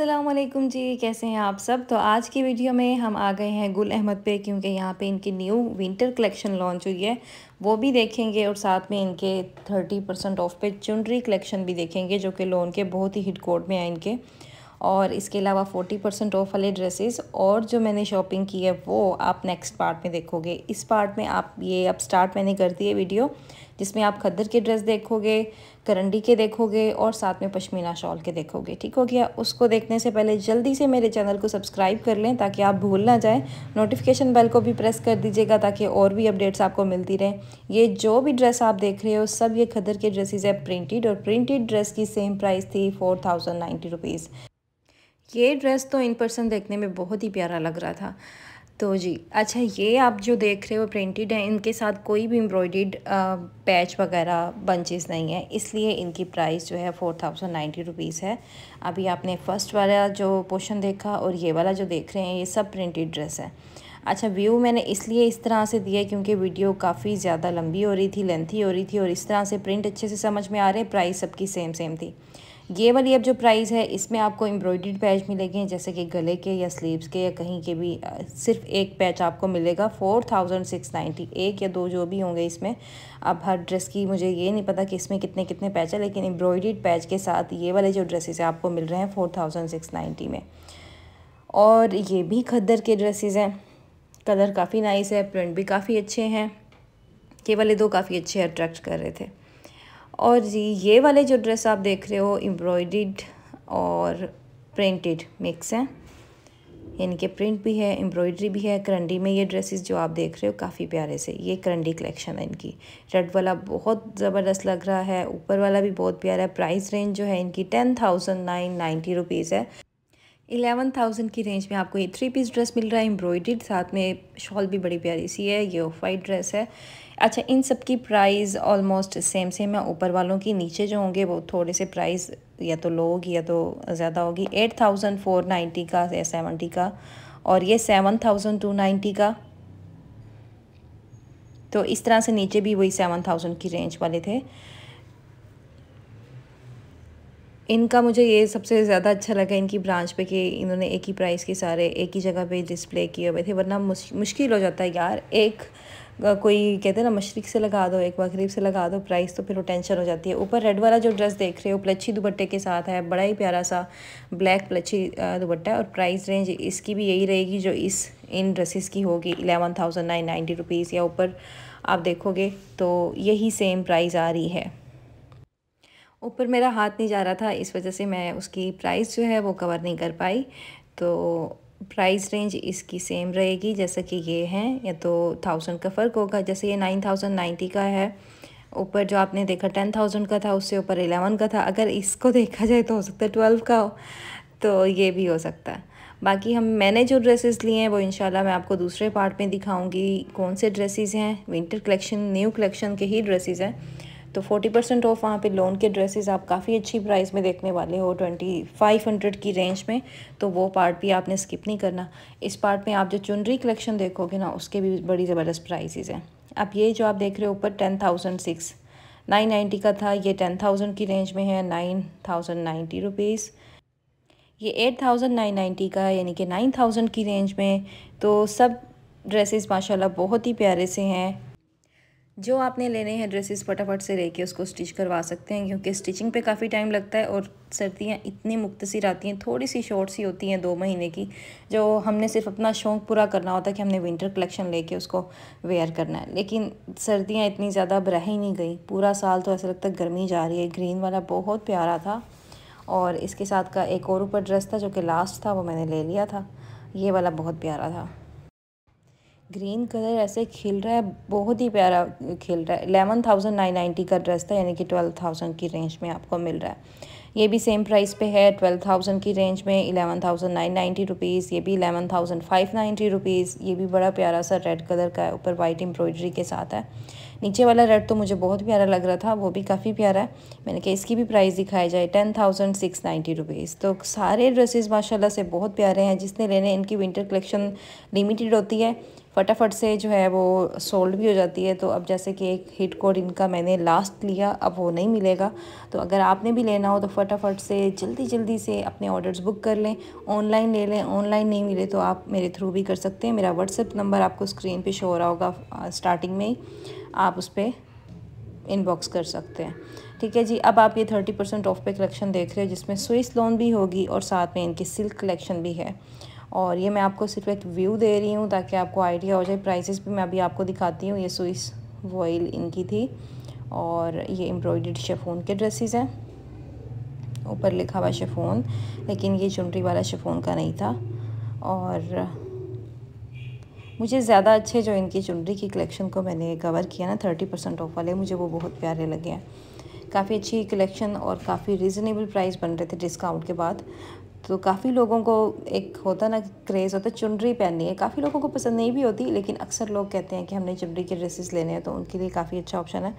असलम जी कैसे हैं आप सब तो आज की वीडियो में हम आ गए हैं गुल अहमद पे क्योंकि यहाँ पे इनकी न्यू विंटर कलेक्शन लॉन्च हुई है वो भी देखेंगे और साथ में इनके थर्टी परसेंट ऑफ पे चुनरी कलेक्शन भी देखेंगे जो कि लोन के बहुत ही हिट कोर्ट में हैं इनके और इसके अलावा फोर्टी परसेंट ऑफ वाले ड्रेसेस और जो मैंने शॉपिंग की है वो आप नेक्स्ट पार्ट में देखोगे इस पार्ट में आप ये अब स्टार्ट मैंने कर दी है वीडियो जिसमें आप खद्दर के ड्रेस देखोगे करंडी के देखोगे और साथ में पश्मीना शॉल के देखोगे ठीक हो गया उसको देखने से पहले जल्दी से मेरे चैनल को सब्सक्राइब कर लें ताकि आप भूल ना जाएँ नोटिफिकेशन बेल को भी प्रेस कर दीजिएगा ताकि और भी अपडेट्स आपको मिलती रहें ये जो भी ड्रेस आप देख रहे हो सब ये खदर के ड्रेसिज है प्रिंटेड और प्रिंटेड ड्रेस की सेम प्राइस थी फोर थाउजेंड नाइन्टी रुपीज़ ये ड्रेस तो इन पर्सन देखने में बहुत ही प्यारा लग रहा था तो जी अच्छा ये आप जो देख रहे हो प्रिंटेड है इनके साथ कोई भी एम्ब्रॉयड पैच वगैरह बंचेस नहीं है इसलिए इनकी प्राइस जो है फोर थाउजेंड नाइन्टी रुपीज़ है अभी आपने फ़र्स्ट वाला जो पोर्शन देखा और ये वाला जो देख रहे हैं ये सब प्रिंटेड ड्रेस है अच्छा व्यू मैंने इसलिए इस तरह से दिया क्योंकि वीडियो काफ़ी ज़्यादा लंबी हो रही थी लेंथी हो रही थी और इस तरह से प्रिंट अच्छे से समझ में आ रहे प्राइस सबकी सेम सेम थी ये वाली अब जो प्राइस है इसमें आपको एम्ब्रॉयड पैच मिलेंगे जैसे कि गले के या स्लीव्स के या कहीं के भी सिर्फ एक पैच आपको मिलेगा फोर थाउजेंड सिक्स नाइन्टी एक या दो जो भी होंगे इसमें अब हर ड्रेस की मुझे ये नहीं पता कि इसमें कितने कितने पैच है लेकिन एम्ब्रॉयड पैच के साथ ये वाले जो ड्रेसेस आपको मिल रहे हैं फोर थाउजेंड सिक्स नाइन्टी में और ये भी खद्दर के ड्रेसेज हैं कलर काफ़ी नाइस है प्रिंट भी काफ़ी अच्छे हैं ये वाले दो काफ़ी अच्छे अट्रैक्ट कर रहे थे और जी ये वाले जो ड्रेस आप देख रहे हो एम्ब्रॉयड और प्रिंटेड मिक्स हैं इनके प्रिंट भी है एम्ब्रॉयडरी भी है करंडी में ये ड्रेसेस जो आप देख रहे हो काफ़ी प्यारे से ये करंडी कलेक्शन है इनकी रेड वाला बहुत ज़बरदस्त लग रहा है ऊपर वाला भी बहुत प्यारा है प्राइस रेंज जो है इनकी ten thousand nine ninety rupees है एलेवन थाउजेंड की रेंज में आपको ये थ्री पीस ड्रेस मिल रहा है एम्ब्रॉयड्रीड साथ में शॉल भी बड़ी प्यारी सी है ये ऑफ वाइट ड्रेस है अच्छा इन सब की प्राइस ऑलमोस्ट सेम सेम है ऊपर वालों की नीचे जो होंगे वो थोड़े से प्राइस या तो लो होगी या तो ज़्यादा होगी एट थाउजेंड फोर नाइन्टी का या सेवेंटी का और ये सेवन थाउजेंड टू नाइन्टी का तो इस तरह से नीचे भी वही सेवन थाउजेंड की रेंज वाले थे इनका मुझे ये सबसे ज़्यादा अच्छा लगा इनकी ब्रांच पे कि इन्होंने एक ही प्राइस के सारे एक ही जगह पे डिस्प्ले किए हुए थे वरना मुश्किल हो जाता है यार एक कोई कहते हैं ना मशरक से लगा दो एक बार करीब से लगा दो प्राइस तो फिर वो टेंशन हो जाती है ऊपर रेड वाला जो ड्रेस देख रहे हो प्लच्छी दुपट्टे के साथ है बड़ा ही प्यारा सा ब्लैक प्लच्छी दुपट्टा और प्राइस रेंज इसकी भी यही रहेगी जो इस इन ड्रेसेस की होगी eleven thousand nine ninety rupees या ऊपर आप देखोगे तो यही सेम प्राइस आ रही है ऊपर मेरा हाथ नहीं जा रहा था इस वजह से मैं उसकी प्राइस जो है वो कवर नहीं कर पाई तो प्राइस रेंज इसकी सेम रहेगी जैसा कि ये हैं या तो थाउजेंड का फ़र्क होगा जैसे ये नाइन थाउजेंड नाइन्टी का है ऊपर जो आपने देखा टेन थाउजेंड का था उससे ऊपर एलेवन का था अगर इसको देखा जाए तो हो सकता है ट्वेल्व का हो तो ये भी हो सकता है बाकी हम मैंने जो ड्रेसेस लिए हैं वो इंशाल्लाह मैं आपको दूसरे पार्ट में दिखाऊंगी कौन से ड्रेसेस हैं विंटर कलेक्शन न्यू कलेक्शन के ही ड्रेसेस हैं तो फोर्टी परसेंट ऑफ वहाँ पे लोन के ड्रेसेस आप काफ़ी अच्छी प्राइस में देखने वाले हो ट्वेंटी फाइव हंड्रेड की रेंज में तो वो पार्ट भी आपने स्किप नहीं करना इस पार्ट में आप जो चुनरी कलेक्शन देखोगे ना उसके भी बड़ी ज़बरदस्त प्राइसेस हैं आप ये जो आप देख रहे हो ऊपर ten thousand six nine ninety का था ये टेन थाउजेंड की रेंज में है नाइन थाउजेंड नाइन्टी रुपीज़ ये एट थाउजेंड नाइन नाइन्टी का यानी कि नाइन थाउजेंड की रेंज में तो सब ड्रेसेस माशाल्लाह बहुत ही प्यारे से हैं जो आपने लेने हैं ड्रेसेस फटाफट से लेके उसको स्टिच करवा सकते हैं क्योंकि स्टिचिंग पे काफ़ी टाइम लगता है और सर्दियाँ इतनी मुख्तसर आती हैं थोड़ी सी शॉर्ट सी होती हैं दो महीने की जो हमने सिर्फ अपना शौक़ पूरा करना होता है कि हमने विंटर कलेक्शन लेके उसको वेयर करना है लेकिन सर्दियाँ इतनी ज़्यादा बरह ही नहीं गई पूरा साल तो ऐसा लगता है गर्मी जा रही है ग्रीन वाला बहुत प्यारा था और इसके साथ का एक और ऊपर ड्रेस था जो कि लास्ट था वो मैंने ले लिया था ये वाला बहुत प्यारा था ग्रीन कलर ऐसे खिल रहा है बहुत ही प्यारा खिल रहा है एलेवन थाउजेंड नाइन नाइन्टी का ड्रेस था यानी कि ट्वेल्व थाउजेंड की रेंज में आपको मिल रहा है ये भी सेम प्राइस पे है ट्वेल्व थाउजेंड की रेंज में eleven thousand nine ninety rupees ये भी eleven thousand five ninety rupees ये भी बड़ा प्यारा सा रेड कलर का है ऊपर वाइट एम्ब्रॉयडरी के साथ है नीचे वाला रेड तो मुझे बहुत प्यारा लग रहा था वो भी काफ़ी प्यारा है मैंने कहा इसकी भी प्राइस दिखाई जाए ten thousand six ninety rupees तो सारे ड्रेसेस माशाल्लाह से बहुत प्यारे हैं जिसने लेने इनकी विंटर कलेक्शन लिमिटेड होती है फटाफट से जो है वो सोल्ड भी हो जाती है तो अब जैसे कि एक हिट कोड इनका मैंने लास्ट लिया अब वो नहीं मिलेगा तो अगर आपने भी लेना हो तो फटाफट से जल्दी जल्दी से अपने ऑर्डर्स बुक कर लें ऑनलाइन ले लें ऑनलाइन नहीं मिले तो आप मेरे थ्रू भी कर सकते हैं मेरा व्हाट्सएप नंबर आपको स्क्रीन पे शो हो रहा होगा स्टार्टिंग में ही आप उस पर इनबॉक्स कर सकते हैं ठीक है जी अब आप ये थर्टी परसेंट ऑफ पे कलेक्शन देख रहे हो जिसमें स्विस लोन भी होगी और साथ में इनकी सिल्क कलेक्शन भी है और ये मैं आपको सिर्फ एक व्यू दे रही हूँ ताकि आपको आइडिया हो जाए प्राइसेस भी मैं अभी आपको दिखाती हूँ ये स्विस वॉइल इनकी थी और ये एम्ब्रॉयड शेफोन के ड्रेसेस हैं ऊपर लिखा हुआ शेफोन लेकिन ये चुनरी वाला शेफोन का नहीं था और मुझे ज़्यादा अच्छे जो इनकी चुनरी की कलेक्शन को मैंने कवर किया ना थर्टी परसेंट ऑफ वाले मुझे वो बहुत प्यारे लगे हैं काफ़ी अच्छी कलेक्शन और काफ़ी रिजनेबल प्राइस बन रहे थे डिस्काउंट के बाद तो काफ़ी लोगों को एक होता ना क्रेज़ होता चुनरी पहननी है काफ़ी लोगों को पसंद नहीं भी होती लेकिन अक्सर लोग कहते हैं कि हमने चुनरी के ड्रेसेस लेने हैं तो उनके लिए काफ़ी अच्छा ऑप्शन है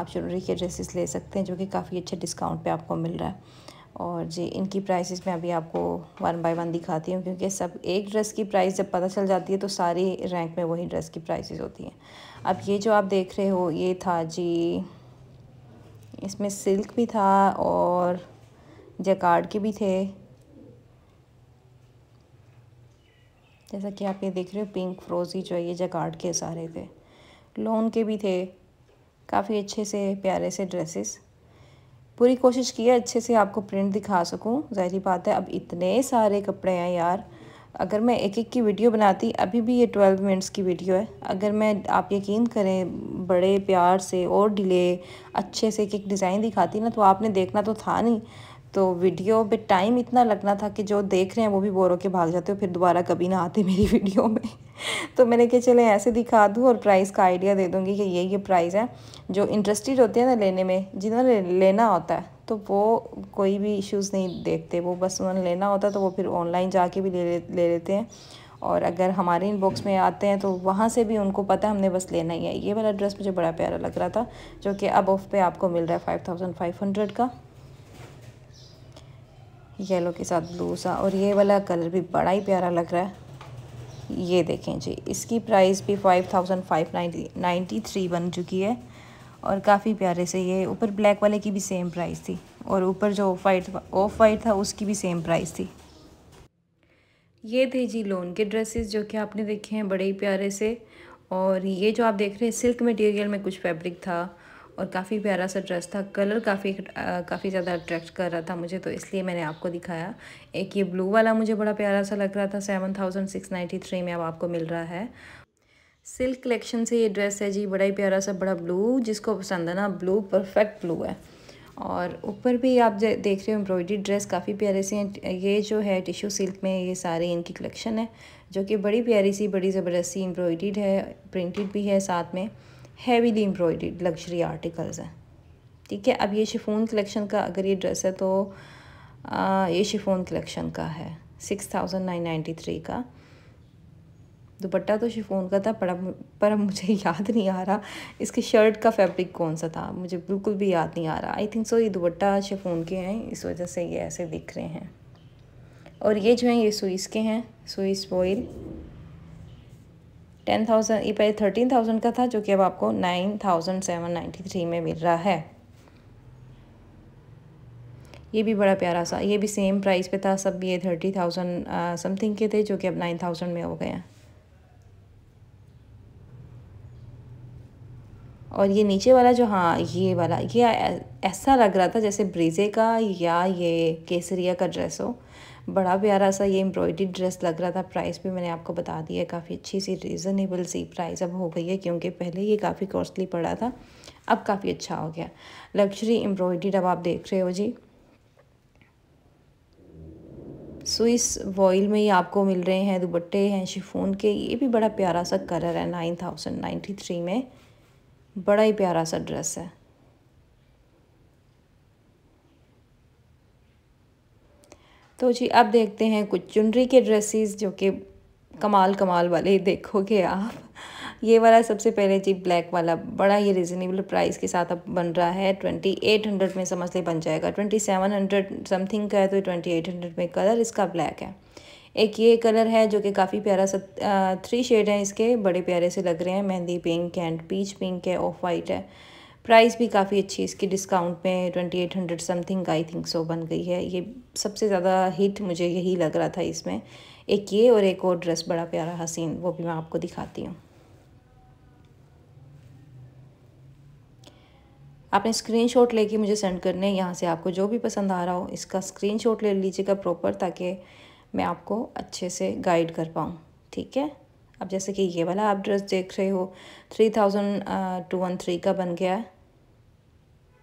आप चुनरी के ड्रेसेस ले सकते हैं जो कि काफ़ी अच्छे डिस्काउंट पे आपको मिल रहा है और जी इनकी प्राइसेस मैं अभी आपको वन बाय वन दिखाती हूँ क्योंकि सब एक ड्रेस की प्राइस जब पता चल जाती है तो सारी रैंक में वही ड्रेस की प्राइसेस होती हैं अब ये जो आप देख रहे हो ये था जी इसमें सिल्क भी था और जकार्ड के भी थे जैसा कि आप ये देख रहे हो पिंक फ्रोजी जो है ये जकार्ड के सारे थे लोन के भी थे काफ़ी अच्छे से प्यारे से ड्रेसेस पूरी कोशिश की है अच्छे से आपको प्रिंट दिखा सकूँ ज़ाहरी बात है अब इतने सारे कपड़े हैं यार अगर मैं एक एक की वीडियो बनाती अभी भी ये ट्वेल्व मिनट्स की वीडियो है अगर मैं आप यकीन करें बड़े प्यार से और डिले अच्छे से एक एक डिज़ाइन दिखाती ना तो आपने देखना तो था नहीं तो वीडियो पे टाइम इतना लगना था कि जो देख रहे हैं वो भी बोर होकर भाग जाते हो फिर दोबारा कभी ना आते मेरी वीडियो में तो मैंने कहा चले ऐसे दिखा दूँ और प्राइस का आइडिया दे दूँगी कि ये ये प्राइस है जो इंटरेस्टेड होते हैं ना लेने में जिन्होंने लेना होता है तो वो कोई भी इश्यूज़ नहीं देखते वो बस उन्होंने लेना होता तो वो फिर ऑनलाइन जा भी ले ले लेते हैं और अगर हमारे इनबॉक्स में आते हैं तो वहाँ से भी उनको पता है हमने बस लेना ही है ये वाला ड्रेस मुझे बड़ा प्यारा लग रहा था जो कि अब ऑफ पे आपको मिल रहा है फाइव थाउजेंड फाइव हंड्रेड का येलो के साथ ब्लू सा और ये वाला कलर भी बड़ा ही प्यारा लग रहा है ये देखें जी इसकी प्राइस भी five thousand five ninety ninety three बन चुकी है और काफ़ी प्यारे से ये ऊपर ब्लैक वाले की भी सेम प्राइस थी और ऊपर जो ऑफ वाइट ऑफ वाइट था उसकी भी सेम प्राइस थी ये थे जी लोन के ड्रेसेस जो कि आपने देखे हैं बड़े ही प्यारे से और ये जो आप देख रहे हैं सिल्क मटेरियल में कुछ फैब्रिक था और काफ़ी प्यारा सा ड्रेस था कलर काफ़ी काफ़ी ज़्यादा अट्रैक्ट कर रहा था मुझे तो इसलिए मैंने आपको दिखाया एक ये ब्लू वाला मुझे बड़ा प्यारा सा लग रहा था seven thousand six ninety three में अब आपको मिल रहा है सिल्क कलेक्शन से ये ड्रेस है जी बड़ा ही प्यारा सा बड़ा ब्लू जिसको पसंद है ना ब्लू परफेक्ट ब्लू है और ऊपर भी आप देख रहे हो एम्ब्रॉयडरी ड्रेस काफ़ी प्यारे से हैं ये जो है टिश्यू सिल्क में ये सारे इनकी कलेक्शन है जो कि बड़ी प्यारी सी बड़ी ज़बरदस्ती एम्ब्रॉयड है प्रिंटेड भी है साथ में हैवीली एम्ब्रॉयड लग्जरी आर्टिकल्स हैं ठीक है अब ये शिफोन कलेक्शन का अगर ये ड्रेस है तो आ, ये शिफोन कलेक्शन का है six thousand nine ninety three का दुपट्टा तो शिफोन का था पर पर मुझे याद नहीं आ रहा इसकी शर्ट का फैब्रिक कौन सा था मुझे बिल्कुल भी याद नहीं आ रहा आई थिंक सो ये दुपट्टा शिफोन के हैं इस वजह से ये ऐसे दिख रहे हैं और ये जो हैं ये सुइस के हैं सुइस बॉयल टेन थाउजेंड ये पहले थर्टीन थाउजेंड का था जो कि अब आपको nine thousand seven ninety three में मिल रहा है ये भी बड़ा प्यारा सा ये भी सेम प्राइस पे था सब ये थर्टी थाउजेंड समथिंग के थे जो कि अब नाइन थाउजेंड में हो गया है और ये नीचे वाला जो हाँ ये वाला ये ऐसा लग रहा था जैसे ब्रीजे का या ये केसरिया का ड्रेस हो बड़ा प्यारा सा ये एम्ब्रॉयडरी ड्रेस लग रहा था प्राइस भी मैंने आपको बता दिया है काफ़ी अच्छी सी रीज़नेबल सी प्राइस अब हो गई है क्योंकि पहले ये काफ़ी कॉस्टली पड़ा था अब काफ़ी अच्छा हो गया लग्जरी एम्ब्रॉयडरी अब आप देख रहे हो जी स्विस वॉइल में ही आपको मिल रहे हैं दुपट्टे हैं शिफोन के ये भी बड़ा प्यारा सा कलर है नाइन थाउजेंड नाइन्टी थ्री में बड़ा ही प्यारा सा ड्रेस है तो जी अब देखते हैं कुछ चुनरी के ड्रेसेस जो कि कमाल कमाल वाले देखोगे आप ये वाला सबसे पहले जी ब्लैक वाला बड़ा ही रिजनेबल प्राइस के साथ अब बन रहा है ट्वेंटी एट हंड्रेड में समझ ले बन जाएगा ट्वेंटी सेवन हंड्रेड समथिंग का है तो ट्वेंटी एट हंड्रेड में कलर इसका ब्लैक है एक ये कलर है जो कि काफ़ी प्यारा सा थ्री शेड है इसके बड़े प्यारे से लग रहे हैं mehndi pink and peach pink है ऑफ वाइट है प्राइस भी काफ़ी अच्छी इसकी डिस्काउंट में twenty eight hundred something I think so बन गई है ये सबसे ज़्यादा हिट मुझे यही लग रहा था इसमें एक ये और एक और ड्रेस बड़ा प्यारा हसीन वो भी मैं आपको दिखाती हूँ आपने स्क्रीनशॉट लेके मुझे सेंड करने हैं यहाँ से आपको जो भी पसंद आ रहा हो इसका स्क्रीनशॉट ले लीजिएगा प्रॉपर ताकि मैं आपको अच्छे से गाइड कर पाऊँ ठीक है अब जैसे कि ये वाला आप ड्रेस देख रहे हो three thousand two one three का बन गया है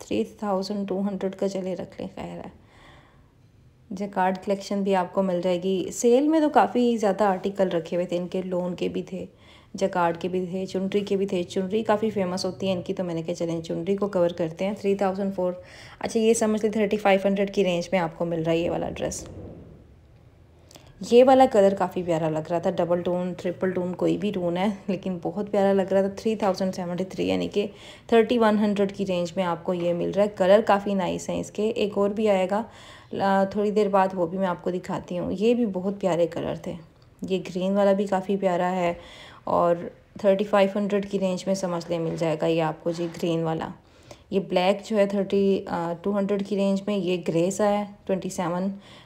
थ्री थाउजेंड टू हंड्रेड का चले रख लें कह रहा है कार्ड कलेक्शन भी आपको मिल जाएगी सेल में तो काफ़ी ज़्यादा आर्टिकल रखे हुए थे इनके लोन के भी थे जकार्ड के भी थे चुनरी के भी थे चुनरी काफ़ी फेमस होती है इनकी तो मैंने कहा चलें चुनरी को कवर करते हैं थ्री थाउजेंड फोर अच्छा ये समझ लें थर्टी फाइव हंड्रेड की रेंज में आपको मिल रहा है ये वाला ड्रेस ये वाला कलर काफ़ी प्यारा लग रहा था डबल टोन ट्रिपल टोन कोई भी टोन है लेकिन बहुत प्यारा लग रहा था थ्री थाउजेंड सेवेंटी थ्री यानी कि थर्टी वन हंड्रेड की रेंज में आपको ये मिल रहा है कलर काफ़ी नाइस है इसके एक और भी आएगा थोड़ी देर बाद वो भी मैं आपको दिखाती हूँ ये भी बहुत प्यारे कलर थे ये ग्रीन वाला भी काफ़ी प्यारा है और थर्टी फाइव हंड्रेड की रेंज में समझ ले मिल जाएगा ये आपको जी ग्रीन वाला ये ब्लैक जो है थर्टी टू हंड्रेड की रेंज में ये ग्रे सा है ट्वेंटी सेवन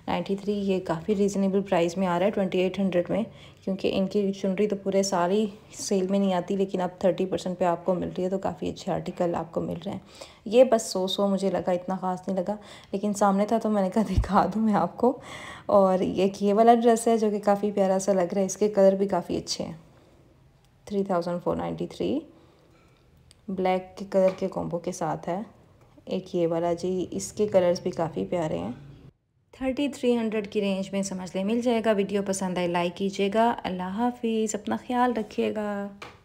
नाइन्टी थ्री ये काफ़ी रीज़नेबल प्राइस में आ रहा है ट्वेंटी एट हंड्रेड में क्योंकि इनकी चुनरी तो पूरे सारी सेल में नहीं आती लेकिन अब थर्टी परसेंट पर आपको मिल रही है तो काफ़ी अच्छे आर्टिकल आपको मिल रहे हैं ये बस सौ सौ मुझे लगा इतना ख़ास नहीं लगा लेकिन सामने था तो मैंने कहा दिखा दूँ मैं आपको और ये ये वाला ड्रेस है जो कि काफ़ी प्यारा सा लग रहा है इसके कलर भी काफ़ी अच्छे हैं three thousand four ninety three black के कलर के कॉम्बो के साथ है एक ये वाला जी इसके कलर्स भी काफ़ी प्यारे हैं थर्टी थ्री हंड्रेड की रेंज में समझ लें मिल जाएगा वीडियो पसंद आए लाइक कीजिएगा अल्लाह हाफिज़ अपना ख्याल रखिएगा